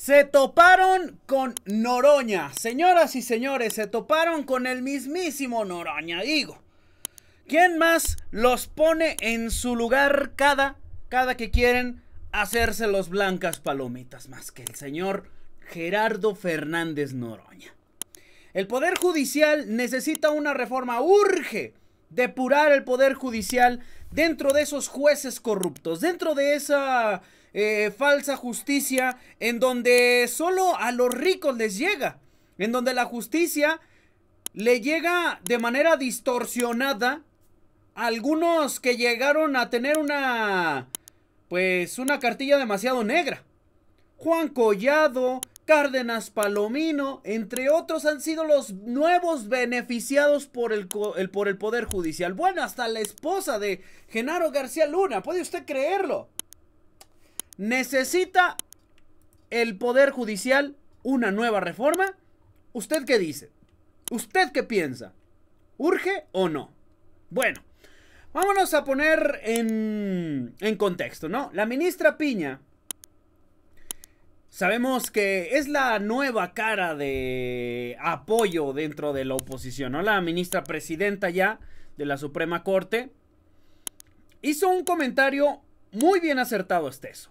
Se toparon con Noroña. Señoras y señores, se toparon con el mismísimo Noroña, digo. ¿Quién más los pone en su lugar cada, cada que quieren hacerse los blancas palomitas más que el señor Gerardo Fernández Noroña? El Poder Judicial necesita una reforma, urge depurar el Poder Judicial dentro de esos jueces corruptos, dentro de esa eh, falsa justicia en donde solo a los ricos les llega, en donde la justicia le llega de manera distorsionada a algunos que llegaron a tener una, pues, una cartilla demasiado negra. Juan Collado, Cárdenas Palomino, entre otros, han sido los nuevos beneficiados por el, por el Poder Judicial. Bueno, hasta la esposa de Genaro García Luna, ¿puede usted creerlo? ¿Necesita el Poder Judicial una nueva reforma? ¿Usted qué dice? ¿Usted qué piensa? ¿Urge o no? Bueno, vámonos a poner en, contexto, ¿no? La ministra Piña, Sabemos que es la nueva cara de apoyo dentro de la oposición, ¿no? La ministra presidenta ya de la Suprema Corte hizo un comentario muy bien acertado, eso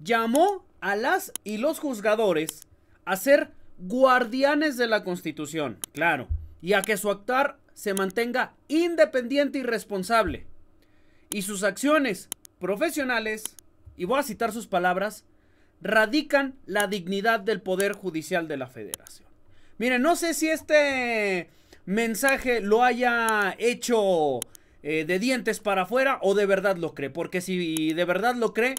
llamó a las y los juzgadores a ser guardianes de la Constitución, claro, y a que su actuar se mantenga independiente y responsable. Y sus acciones profesionales, y voy a citar sus palabras, radican la dignidad del Poder Judicial de la Federación. Miren, no sé si este mensaje lo haya hecho eh, de dientes para afuera o de verdad lo cree, porque si de verdad lo cree,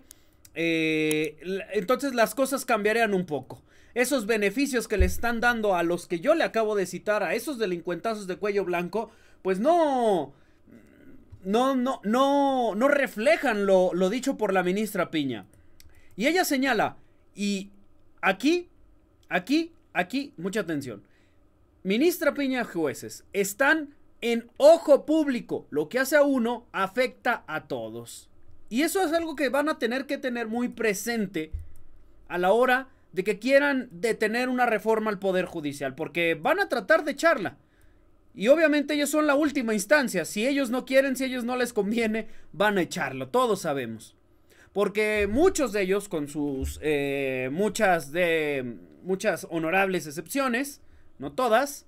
eh, entonces las cosas cambiarían un poco. Esos beneficios que le están dando a los que yo le acabo de citar, a esos delincuentazos de cuello blanco, pues no... No, no, no, reflejan lo, lo dicho por la ministra Piña. Y ella señala, y aquí, aquí, aquí, mucha atención. Ministra Piña, jueces, están en ojo público. Lo que hace a uno afecta a todos. Y eso es algo que van a tener que tener muy presente a la hora de que quieran detener una reforma al Poder Judicial, porque van a tratar de echarla. Y obviamente ellos son la última instancia. Si ellos no quieren, si ellos no les conviene, van a echarlo. Todos sabemos. Porque muchos de ellos, con sus eh, muchas de muchas honorables excepciones, no todas,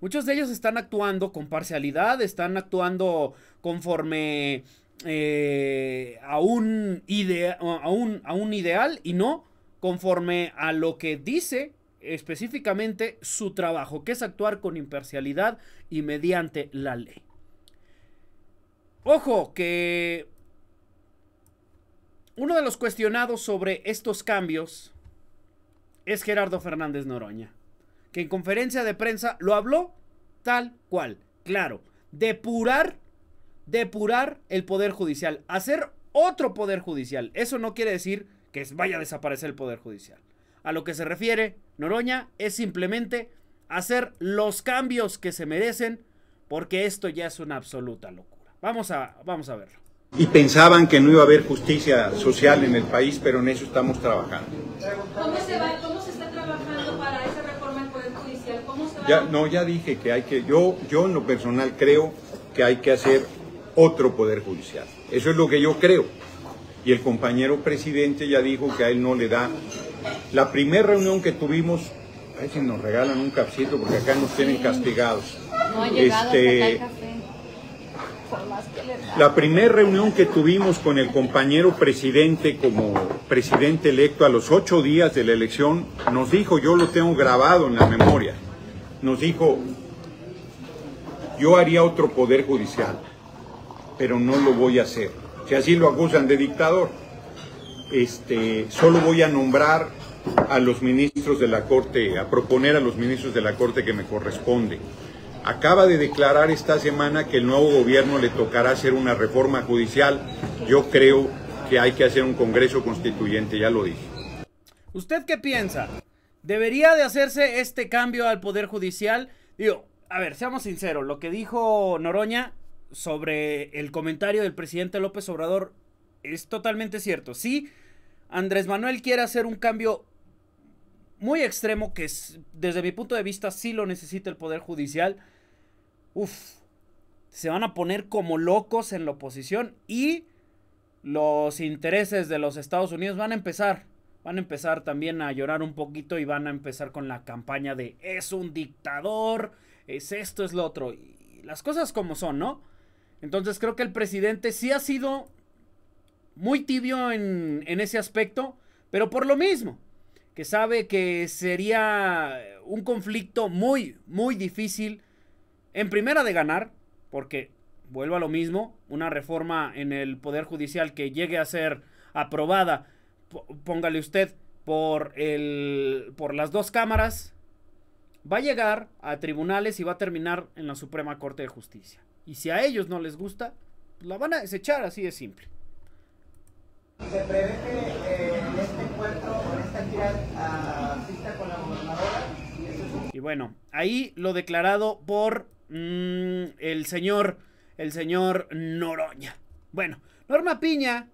muchos de ellos están actuando con parcialidad, están actuando conforme eh, a un ideal y no conforme a lo que dice específicamente su trabajo, que es actuar con imparcialidad y mediante la ley. Ojo, que uno de los cuestionados sobre estos cambios es Gerardo Fernández Noroña, que en conferencia de prensa lo habló tal cual, claro, depurar depurar el poder judicial, hacer otro poder judicial. Eso no quiere decir que vaya a desaparecer el poder judicial. A lo que se refiere Noroña es simplemente hacer los cambios que se merecen porque esto ya es una absoluta locura. Vamos a, vamos a verlo. Y pensaban que no iba a haber justicia social en el país, pero en eso estamos trabajando. ¿Cómo se, está trabajando para esa reforma del Poder Judicial? no, ya dije que hay que, yo, yo en lo personal creo que hay que hacer otro poder judicial. Eso es lo que yo creo. Y el compañero presidente ya dijo que a él no le da. La primera reunión que tuvimos, a ver si nos regalan un capsito porque acá nos tienen castigados. este, La primera reunión que tuvimos con el compañero presidente como presidente electo a los ocho días de la elección, nos dijo, yo lo tengo grabado en la memoria, nos dijo, yo haría otro poder judicial pero no lo voy a hacer. Si así lo acusan de dictador, este, solo voy a nombrar a los ministros de la Corte, a proponer a los ministros de la Corte que me corresponde. Acaba de declarar esta semana que el nuevo gobierno le tocará hacer una reforma judicial. Yo creo que hay que hacer un Congreso constituyente, ya lo dije. ¿Usted qué piensa? ¿Debería de hacerse este cambio al Poder Judicial? Digo, a ver, seamos sinceros, lo que dijo Noroña sobre el comentario del presidente López Obrador es totalmente cierto. Sí, Andrés Manuel quiere hacer un cambio muy extremo que desde mi punto de vista sí lo necesita el Poder Judicial. Uff se van a poner como locos en la oposición y los intereses de los Estados Unidos van a empezar. Van a empezar también a llorar un poquito y van a empezar con la campaña de es un dictador, es esto, es lo otro. Y las cosas como son, ¿no? Entonces creo que el presidente sí ha sido muy tibio en, ese aspecto, pero por lo mismo, que sabe que sería un conflicto muy, muy difícil en primera de ganar, porque vuelvo a lo mismo, una reforma en el Poder Judicial que llegue a ser aprobada, póngale usted, por, el, por las dos cámaras, va a llegar a tribunales y va a terminar en la Suprema Corte de Justicia. Y si a ellos no les gusta, pues, la van a desechar, así de simple. ¿Se prevé que eh, este encuentro, con la Y bueno, ahí lo declarado por mm, el señor, el señor Noroña. Bueno, Norma Piña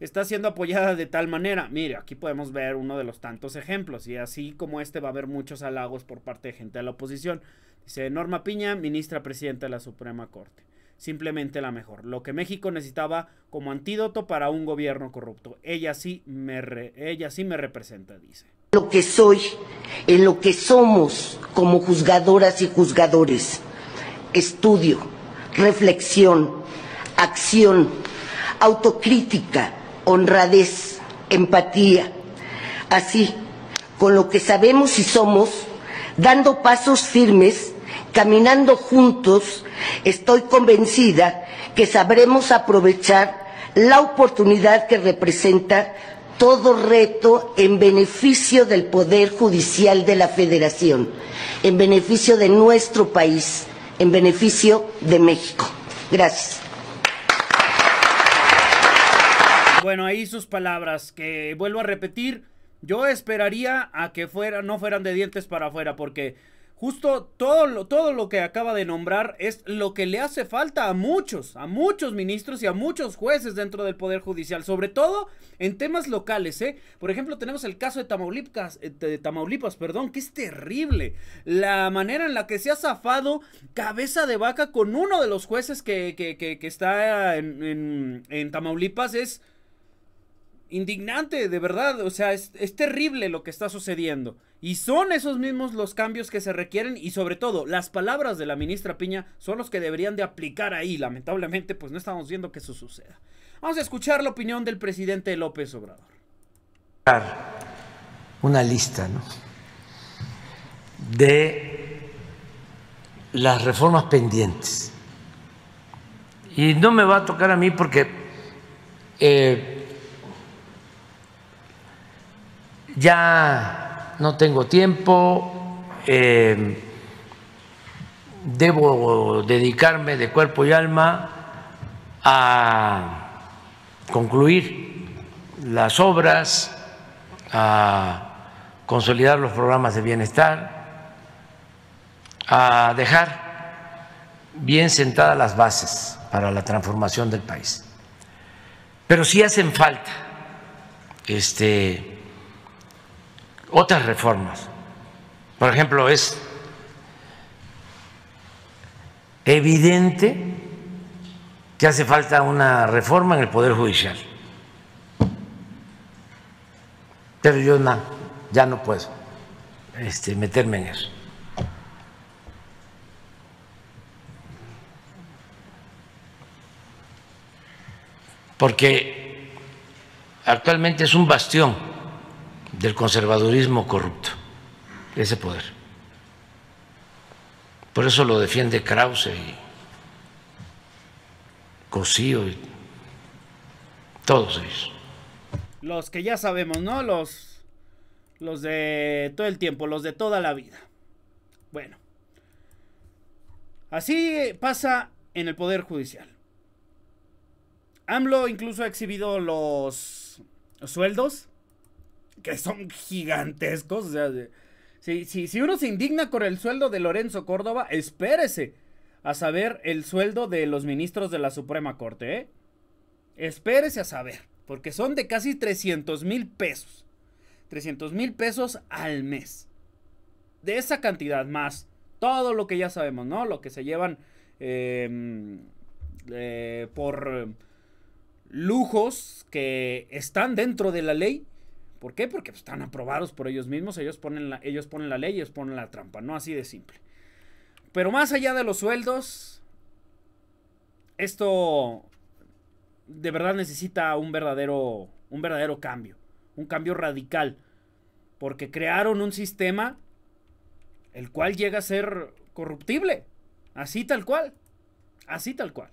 está siendo apoyada de tal manera. Mire, aquí podemos ver uno de los tantos ejemplos y así como este va a haber muchos halagos por parte de gente de la oposición. Dice Norma Piña, ministra presidenta de la Suprema Corte. Simplemente la mejor. Lo que México necesitaba como antídoto para un gobierno corrupto. Ella sí me, ella sí me representa, dice. Lo que soy, en lo que somos como juzgadoras y juzgadores. Estudio, reflexión, acción, autocrítica honradez, empatía, así, con lo que sabemos y somos, dando pasos firmes, caminando juntos, estoy convencida que sabremos aprovechar la oportunidad que representa todo reto en beneficio del Poder Judicial de la Federación, en beneficio de nuestro país, en beneficio de México. Gracias. Bueno, ahí sus palabras, que vuelvo a repetir, yo esperaría a que fuera, no fueran de dientes para afuera, porque justo todo lo, todo lo que acaba de nombrar es lo que le hace falta a muchos, a muchos ministros y a muchos jueces dentro del Poder Judicial, sobre todo en temas locales, ¿eh? Por ejemplo, tenemos el caso de Tamaulipas, eh, de Tamaulipas, perdón, que es terrible. La manera en la que se ha zafado cabeza de vaca con uno de los jueces que, que, que, está en, en Tamaulipas es indignante, de verdad. O sea, es, terrible lo que está sucediendo. Y son esos mismos los cambios que se requieren y sobre todo las palabras de la ministra Piña son los que deberían de aplicar ahí. Lamentablemente, pues no estamos viendo que eso suceda. Vamos a escuchar la opinión del presidente López Obrador. Una lista, ¿no? De las reformas pendientes. Y no me va a tocar a mí porque... Eh, ya no tengo tiempo, eh, debo dedicarme de cuerpo y alma a concluir las obras, a consolidar los programas de bienestar, a dejar bien sentadas las bases para la transformación del país. Pero sí hacen falta este, otras reformas. Por ejemplo, es evidente que hace falta una reforma en el Poder Judicial. Pero yo no, ya no puedo este, meterme en eso. Porque actualmente es un bastión del conservadurismo corrupto, ese poder. Por eso lo defiende Krause y Cosío y todos ellos. Los que ya sabemos, ¿no? Los, los de todo el tiempo, los de toda la vida. Bueno, así pasa en el Poder Judicial. AMLO incluso ha exhibido los sueldos que son gigantescos. si, uno se indigna con el sueldo de Lorenzo Córdoba, espérese a saber el sueldo de los ministros de la Suprema Corte, ¿eh? Espérese a saber, porque son de casi 300 mil pesos. 300 mil pesos al mes. De esa cantidad más todo lo que ya sabemos, ¿no? Lo que se llevan em, eh, por lujos que están dentro de la ley ¿Por qué? Porque pues, están aprobados por ellos mismos, ellos ponen la, ellos ponen la ley, ellos ponen la trampa, ¿no? Así de simple. Pero más allá de los sueldos, esto de verdad necesita un verdadero, un verdadero cambio, un cambio radical, porque crearon un sistema el cual llega a ser corruptible, así tal cual, así tal cual.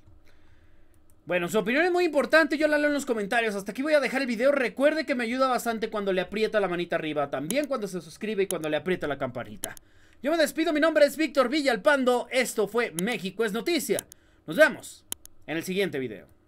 Bueno, su opinión es muy importante, yo la leo en los comentarios. Hasta aquí voy a dejar el video. Recuerde que me ayuda bastante cuando le aprieta la manita arriba, también cuando se suscribe y cuando le aprieta la campanita. Yo me despido, mi nombre es Víctor Villalpando. Esto fue México es Noticia. Nos vemos en el siguiente video.